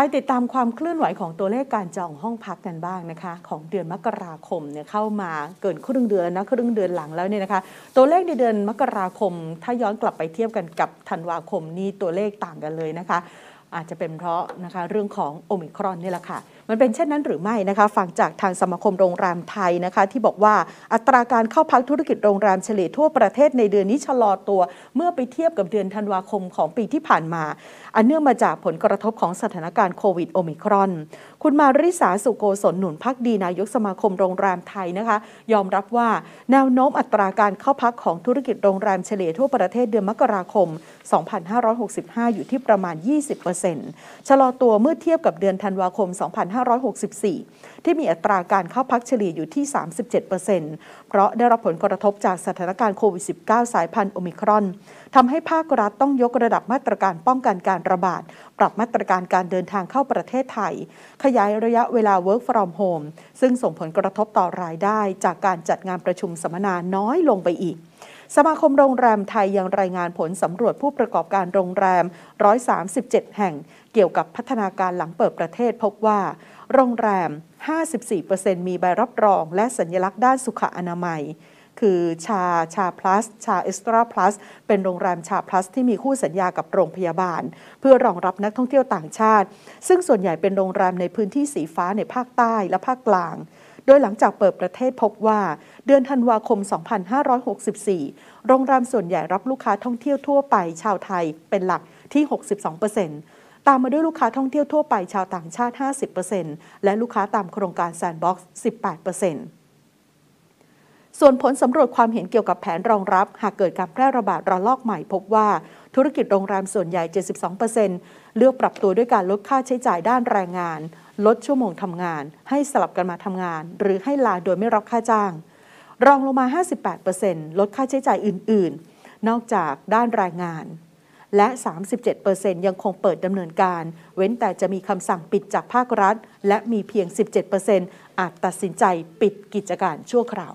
ไปติดตามความเคลื่อนไหวของตัวเลขการจองห้องพักกันบ้างนะคะของเดือนมกราคมเนี่ยเข้ามาเกินครึ่งเดือนนะครึ่งเดือนหลังแล้วเนี่ยนะคะตัวเลขในเดือนมกราคมถ้าย้อนกลับไปเทียบกันกับธันวาคมนี่ตัวเลขต่างกันเลยนะคะอาจจะเป็นเพราะนะคะเรื่องของโอมิครอนนี่แหละค่ะ มันเป็นเช่นนั้นหรือไม่นะคะฟังจากทางสมาคมโรงแรมไทยนะคะที่บอกว่าอัตราการเข้าพักธุรกิจโรงแรมเฉลี่ยทั่วประเทศ ในเดือนนี้ชะลอตัวเมื่อไปเทียบกับเดือนธันวาคมของปีที่ผ่านมา อันเนื่องมาจากผลกระทบของสถานการณ์โควิดโอมิครอน คุณมาริสาสุโกศลหนุนพักดีนายกสมาคมโรงแรมไทยนะคะยอมรับว่าแนวโน้มอัตราการเข้าพักของธุรกิจโรงแรมเฉลี่ยทั่วประเทศเดือนมกราคม 2565 อยู่ที่ประมาณ 20% 0ชะลอตัวเมื่อเทียบกับเดือนธันวาคม 2564 ที่มีอัตราการเข้าพักเฉลี่ยอยู่ที่ 37%เพราะได้รับผลกระทบจากสถานการณ์โควิด -19 สายพันธุ์โอมิครอน ทำให้ภาครัฐต้องยกระดับมาตรการป้องกันการระบาด ปรับมาตรการการเดินทางเข้าประเทศไทย ขยายระยะเวลา work from home ซึ่งส่งผลกระทบต่อรายได้จากการจัดงานประชุมสัมมนาน้อยลงไปอีกสมาคมโรงแรมไทยยังรายงานผลสำรวจผู้ประกอบการโรงแรม 137 แห่ง เกี่ยวกับพัฒนาการหลังเปิดประเทศพบว่า โรงแรม 54%มีใบรับรองและสัญลักษณ์ด้านสุขอนามัย คือชาชาพลัสชาเอสตราพลัสเป็นโรงแรมชาพลัส ที่มีคู่สัญญากับโรงพยาบาล เพื่อรองรับนักท่องเที่ยวต่างชาติ ซึ่งส่วนใหญ่เป็นโรงแรมในพื้นที่สีฟ้าในภาคใต้และภาคกลางโดยหลังจากเปิดประเทศพบว่า เดือนธันวาคม 2564 โรงแรมส่วนใหญ่รับลูกค้าท่องเที่ยวทั่วไปชาวไทยเป็นหลักที่ 62%ตามมาด้วยลูกค้าท่องเที่ยวทั่วไปชาวต่างชาติ 50%และลูกค้าตามโครงการแซนด์บ็อกซ์18%ส่วนผลสำรวจความเห็นเกี่ยวกับแผนรองรับ หากเกิดการแพร่ระบาดระลอกใหม่พบว่า ธุรกิจโรงแรมส่วนใหญ่ 72%เลือกปรับตัวด้วยการลดค่าใช้จ่ายด้านแรงงาน ลดชั่วโมงทำงาน ให้สลับกันมาทำงาน หรือให้ลาโดยไม่รับค่าจ้าง รองลงมา 58%ลดค่าใช้จ่ายอื่นๆ นอกจากด้านแรงงาน และ 37%ยังคงเปิดดำเนินการ เว้นแต่จะมีคำสั่งปิดจากภาครัฐ และมีเพียง 17%อาจตัดสินใจปิดกิจการชั่วคราว